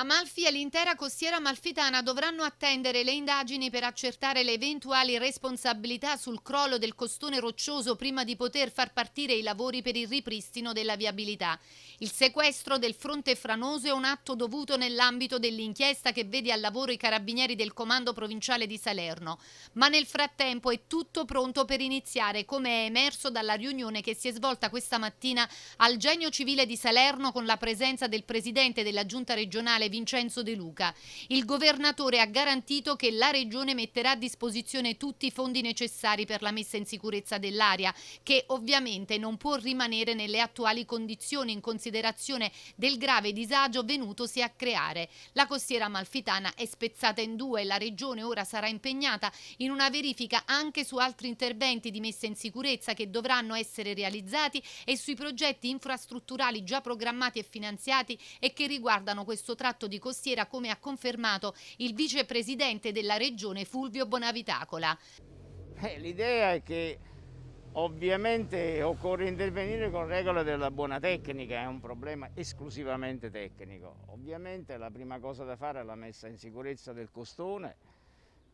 Amalfi e l'intera costiera amalfitana dovranno attendere le indagini per accertare le eventuali responsabilità sul crollo del costone roccioso prima di poter far partire i lavori per il ripristino della viabilità. Il sequestro del fronte franoso è un atto dovuto nell'ambito dell'inchiesta che vede al lavoro i carabinieri del Comando Provinciale di Salerno. Ma nel frattempo è tutto pronto per iniziare, come è emerso dalla riunione che si è svolta questa mattina al Genio Civile di Salerno con la presenza del Presidente della Giunta regionale Vincenzo De Luca. Il governatore ha garantito che la Regione metterà a disposizione tutti i fondi necessari per la messa in sicurezza dell'area, che ovviamente non può rimanere nelle attuali condizioni in considerazione del grave disagio venutosi a creare. La costiera amalfitana è spezzata in due e la Regione ora sarà impegnata in una verifica anche su altri interventi di messa in sicurezza che dovranno essere realizzati e sui progetti infrastrutturali già programmati e finanziati e che riguardano questo tratto tratto di costiera come ha confermato il vicepresidente della regione Fulvio Bonavitacola. Eh, l'idea è che ovviamente occorre intervenire con regole della buona tecnica, è un problema esclusivamente tecnico. Ovviamente la prima cosa da fare è la messa in sicurezza del costone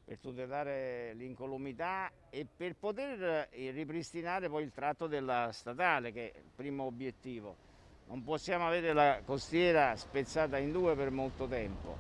per tutelare l'incolumità e per poter eh, ripristinare poi il tratto della statale che è il primo obiettivo. Non possiamo avere la costiera spezzata in due per molto tempo.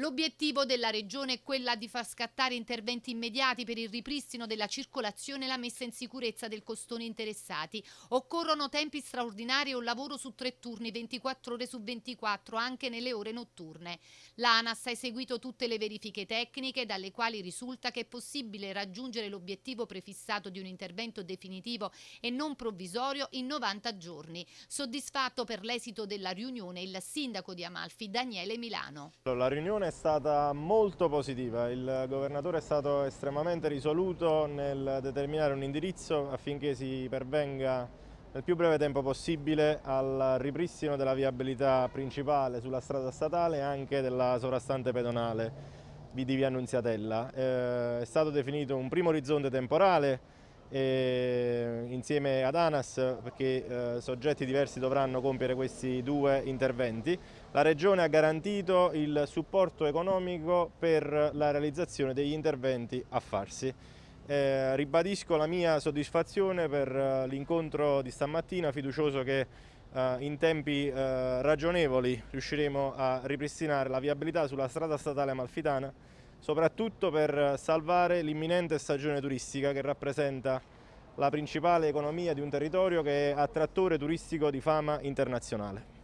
L'obiettivo della Regione è quella di far scattare interventi immediati per il ripristino della circolazione e la messa in sicurezza del costone interessati. Occorrono tempi straordinari e un lavoro su tre turni, 24 ore su 24, anche nelle ore notturne. L'ANAS ha eseguito tutte le verifiche tecniche, dalle quali risulta che è possibile raggiungere l'obiettivo prefissato di un intervento definitivo e non provvisorio in 90 giorni. Soddisfatto per l'esito della riunione il sindaco di Amalfi, Daniele Milano. La riunione è stata molto positiva, il governatore è stato estremamente risoluto nel determinare un indirizzo affinché si pervenga nel più breve tempo possibile al ripristino della viabilità principale sulla strada statale e anche della sovrastante pedonale di Via Annunziatella. Eh, è stato definito un primo orizzonte temporale eh, insieme ad ANAS perché eh, soggetti diversi dovranno compiere questi due interventi. La Regione ha garantito il supporto economico per la realizzazione degli interventi a farsi. Eh, ribadisco la mia soddisfazione per eh, l'incontro di stamattina, fiducioso che eh, in tempi eh, ragionevoli riusciremo a ripristinare la viabilità sulla strada statale amalfitana soprattutto per salvare l'imminente stagione turistica che rappresenta la principale economia di un territorio che è attrattore turistico di fama internazionale.